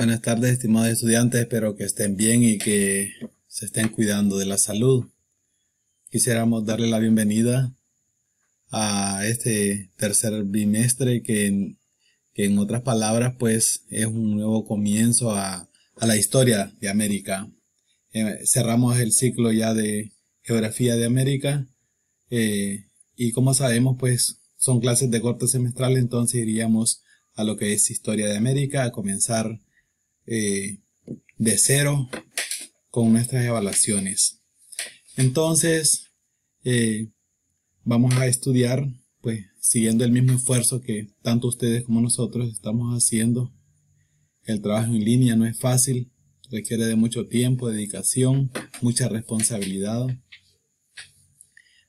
Buenas tardes, estimados estudiantes. Espero que estén bien y que se estén cuidando de la salud. Quisiéramos darle la bienvenida a este tercer bimestre que en, que en otras palabras pues es un nuevo comienzo a, a la historia de América. Eh, cerramos el ciclo ya de geografía de América eh, y como sabemos pues son clases de corte semestral entonces iríamos a lo que es historia de América a comenzar eh, de cero con nuestras evaluaciones. Entonces, eh, vamos a estudiar, pues, siguiendo el mismo esfuerzo que tanto ustedes como nosotros estamos haciendo. El trabajo en línea no es fácil, requiere de mucho tiempo, dedicación, mucha responsabilidad,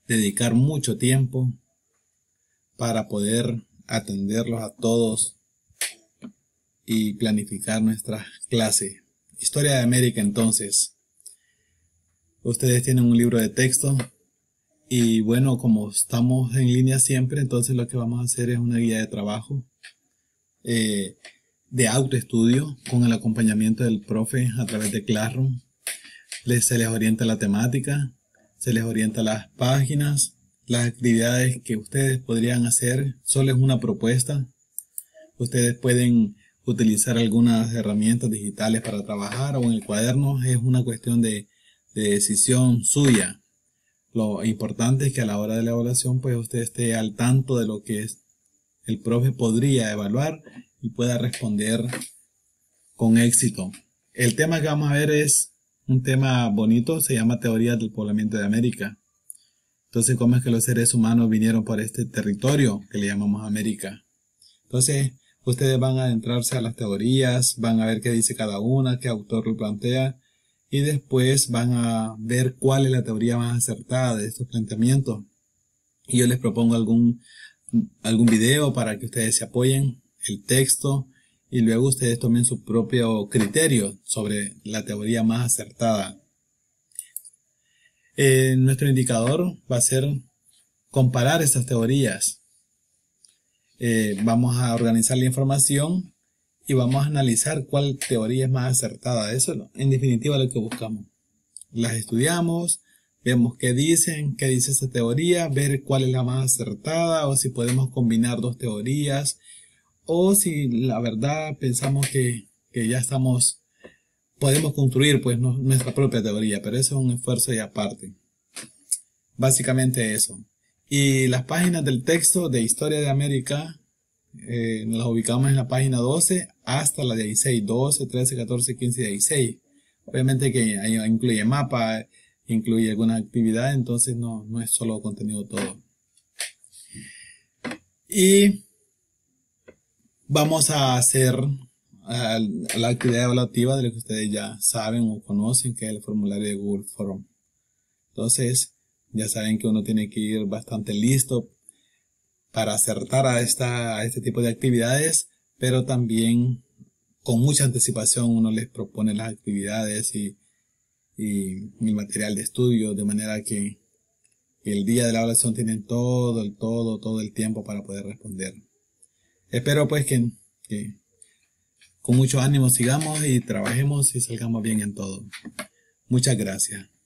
dedicar mucho tiempo para poder atenderlos a todos y planificar nuestra clase. Historia de América entonces. Ustedes tienen un libro de texto y bueno, como estamos en línea siempre, entonces lo que vamos a hacer es una guía de trabajo eh, de autoestudio con el acompañamiento del profe a través de Classroom. Les, se les orienta la temática, se les orienta las páginas, las actividades que ustedes podrían hacer, solo es una propuesta. Ustedes pueden utilizar algunas herramientas digitales para trabajar o en el cuaderno es una cuestión de, decisión suya. Lo importante es que a la hora de la evaluación pues usted esté al tanto de lo que es el profe podría evaluar y pueda responder con éxito. El tema que vamos a ver es un tema bonito, se llama teoría del poblamiento de América. Entonces, ¿cómo es que los seres humanos vinieron por este territorio que le llamamos América? Entonces, Ustedes van a adentrarse a las teorías, van a ver qué dice cada una, qué autor lo plantea, y después van a ver cuál es la teoría más acertada de estos planteamientos. Y yo les propongo algún, algún video para que ustedes se apoyen, el texto, y luego ustedes tomen su propio criterio sobre la teoría más acertada. Eh, nuestro indicador va a ser comparar estas teorías eh, vamos a organizar la información y vamos a analizar cuál teoría es más acertada. Eso es en definitiva lo que buscamos. Las estudiamos, vemos qué dicen, qué dice esa teoría, ver cuál es la más acertada o si podemos combinar dos teorías o si la verdad pensamos que, ya estamos, podemos construir pues nuestra propia teoría, pero eso es un esfuerzo y aparte. Básicamente eso. Y las páginas del texto de Historia de América eh, nos las ubicamos en la página 12 hasta la 16, 12, 13, 14, 15, 16. Obviamente que incluye mapa, incluye alguna actividad, entonces no, es solo contenido todo. Y vamos a hacer la actividad evaluativa de lo que ustedes ya saben o conocen, que es el formulario de Google Forum. Entonces, ya saben que uno tiene que ir bastante listo para acertar a, esta, este tipo de actividades, pero también con mucha anticipación uno les propone las actividades y, el material de estudio, de manera que el día de la evaluación tienen todo, el todo, todo el tiempo para poder responder. Espero pues que, que con mucho ánimo sigamos y trabajemos y salgamos bien en todo. Muchas gracias.